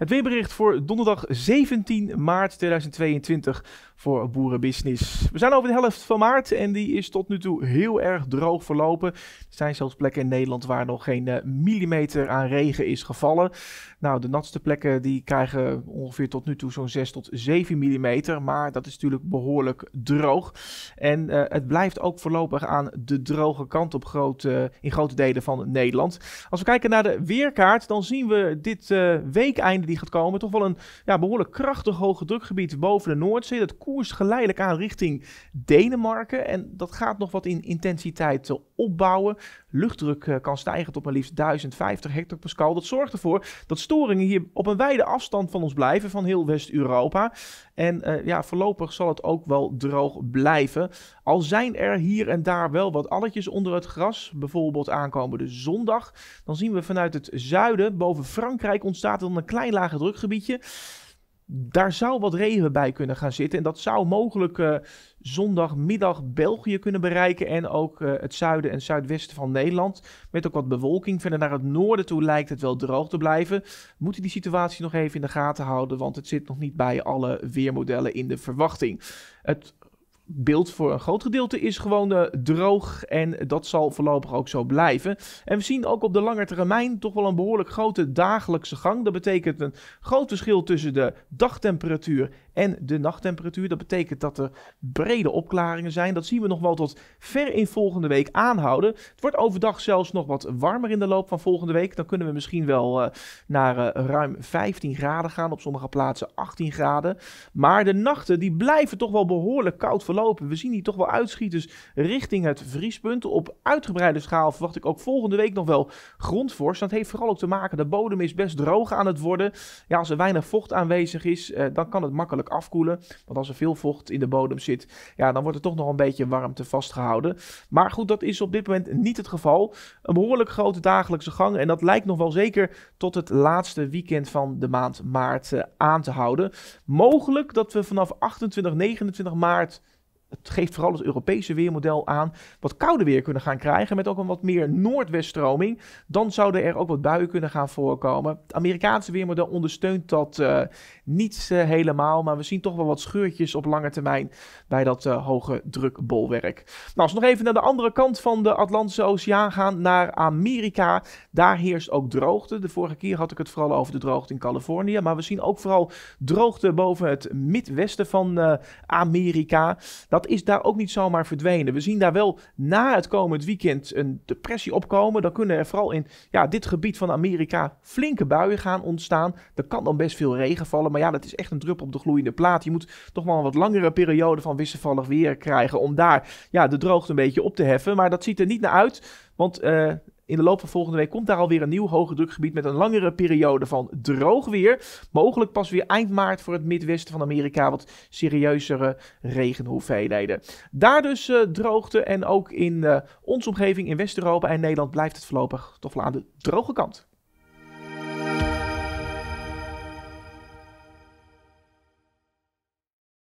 Het weerbericht voor donderdag 17 maart 2022 voor boerenbusiness. We zijn over de helft van maart en die is tot nu toe heel erg droog verlopen. Er zijn zelfs plekken in Nederland waar nog geen eh, millimeter aan regen is gevallen. Nou, de natste plekken die krijgen ongeveer tot nu toe zo'n 6 tot 7 millimeter, maar dat is natuurlijk behoorlijk droog. En eh, het blijft ook voorlopig aan de droge kant op grote, in grote delen van Nederland. Als we kijken naar de weerkaart, dan zien we dit uh, eh, weekeinde die gaat komen toch wel een ja, behoorlijk krachtig hoge drukgebied boven de Noordzee. Dat koers geleidelijk aan richting Denemarken. En dat gaat nog wat in intensiteit eh, opbouwen. Luchtdruk eh, kan stijgen tot maar liefst 1050 hectopascal. Dat zorgt ervoor dat storingen hier op een wijde afstand van ons blijven, van heel West-Europa. En eh, ja, voorlopig zal het ook wel droog blijven. Al zijn er hier en daar wel wat alletjes onder het gras, bijvoorbeeld aankomende zondag. Dan zien we vanuit het zuiden, boven Frankrijk, ontstaat dan een klein lage drukgebiedje. Daar zou wat regen bij kunnen gaan zitten. En dat zou mogelijk eh, zondagmiddag België kunnen bereiken. En ook eh, het zuiden en zuidwesten van Nederland. Met ook wat bewolking. Verder naar het noorden toe lijkt het wel droog te blijven. Moeten die situatie nog even in de gaten houden. Want het zit nog niet bij alle weermodellen in de verwachting. Het beeld voor een groot gedeelte is gewoon uh, droog en dat zal voorlopig ook zo blijven. En we zien ook op de lange termijn toch wel een behoorlijk grote dagelijkse gang. Dat betekent een groot verschil tussen de dagtemperatuur en de nachttemperatuur. Dat betekent dat er brede opklaringen zijn. Dat zien we nog wel tot ver in volgende week aanhouden. Het wordt overdag zelfs nog wat warmer in de loop van volgende week. Dan kunnen we misschien wel eh, naar eh, ruim 15 graden gaan. Op sommige plaatsen 18 graden. Maar de nachten die blijven toch wel behoorlijk koud verlopen lopen. We zien hier toch wel uitschieters richting het vriespunt. Op uitgebreide schaal verwacht ik ook volgende week nog wel grondvorst. Dat heeft vooral ook te maken, de bodem is best droog aan het worden. Ja, als er weinig vocht aanwezig is, eh, dan kan het makkelijk afkoelen. Want als er veel vocht in de bodem zit, ja, dan wordt er toch nog een beetje warmte vastgehouden. Maar goed, dat is op dit moment niet het geval. Een behoorlijk grote dagelijkse gang. En dat lijkt nog wel zeker tot het laatste weekend van de maand maart eh, aan te houden. Mogelijk dat we vanaf 28, 29 maart het geeft vooral het Europese weermodel aan. Wat koude weer kunnen gaan krijgen. Met ook een wat meer noordweststroming. Dan zouden er ook wat buien kunnen gaan voorkomen. Het Amerikaanse weermodel ondersteunt dat eh, niet eh, helemaal. Maar we zien toch wel wat scheurtjes op lange termijn. Bij dat eh, hoge drukbolwerk. Nou, als we nog even naar de andere kant van de Atlantische Oceaan gaan. Naar Amerika. Daar heerst ook droogte. De vorige keer had ik het vooral over de droogte in Californië. Maar we zien ook vooral droogte boven het midwesten van Amerika. Dat dat is daar ook niet zomaar verdwenen. We zien daar wel na het komend weekend een depressie opkomen. Dan kunnen er vooral in ja, dit gebied van Amerika flinke buien gaan ontstaan. Er kan dan best veel regen vallen. Maar ja, dat is echt een druppel op de gloeiende plaat. Je moet toch wel een wat langere periode van wisselvallig weer krijgen. Om daar ja, de droogte een beetje op te heffen. Maar dat ziet er niet naar uit. Want eh, in de loop van volgende week komt daar alweer een nieuw hoge drukgebied met een langere periode van droog weer. Mogelijk pas weer eind maart voor het midwesten van Amerika wat serieuzere regenhoeveelheden. Daar dus eh, droogte en ook in eh, onze omgeving in West-Europa en Nederland blijft het voorlopig toch wel aan de droge kant.